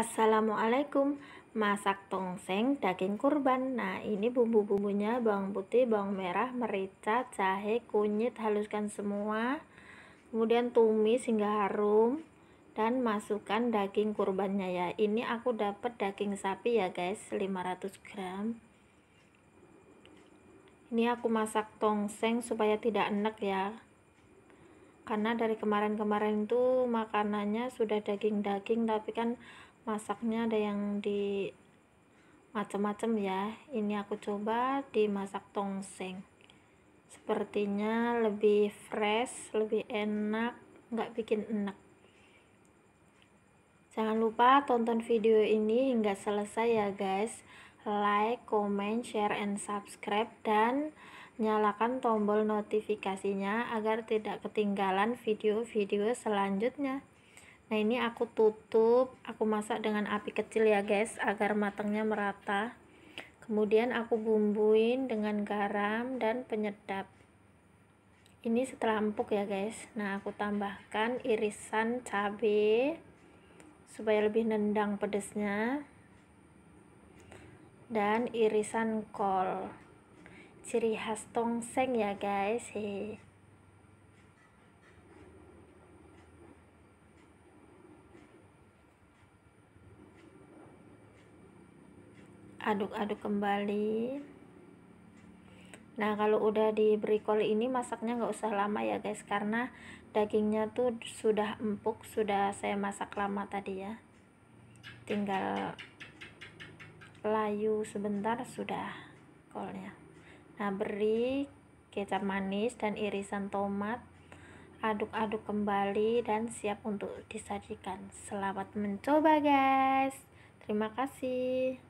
Assalamualaikum masak tongseng daging kurban nah ini bumbu-bumbunya bawang putih bawang merah merica jahe kunyit haluskan semua kemudian tumis hingga harum dan masukkan daging kurbannya ya ini aku dapat daging sapi ya guys 500 gram ini aku masak tongseng supaya tidak enek ya karena dari kemarin-kemarin tuh makanannya sudah daging-daging tapi kan masaknya ada yang di macam-macam ya ini aku coba dimasak tongseng sepertinya lebih fresh lebih enak nggak bikin enak jangan lupa tonton video ini hingga selesai ya guys like, comment, share, and subscribe dan nyalakan tombol notifikasinya agar tidak ketinggalan video-video selanjutnya nah ini aku tutup aku masak dengan api kecil ya guys agar matangnya merata kemudian aku bumbuin dengan garam dan penyedap ini setelah empuk ya guys nah aku tambahkan irisan cabai supaya lebih nendang pedesnya dan irisan kol ciri khas tongseng ya guys hehehe aduk-aduk kembali nah kalau udah diberi kol ini masaknya nggak usah lama ya guys karena dagingnya tuh sudah empuk sudah saya masak lama tadi ya tinggal layu sebentar sudah kolnya nah beri kecap manis dan irisan tomat aduk-aduk kembali dan siap untuk disajikan selamat mencoba guys terima kasih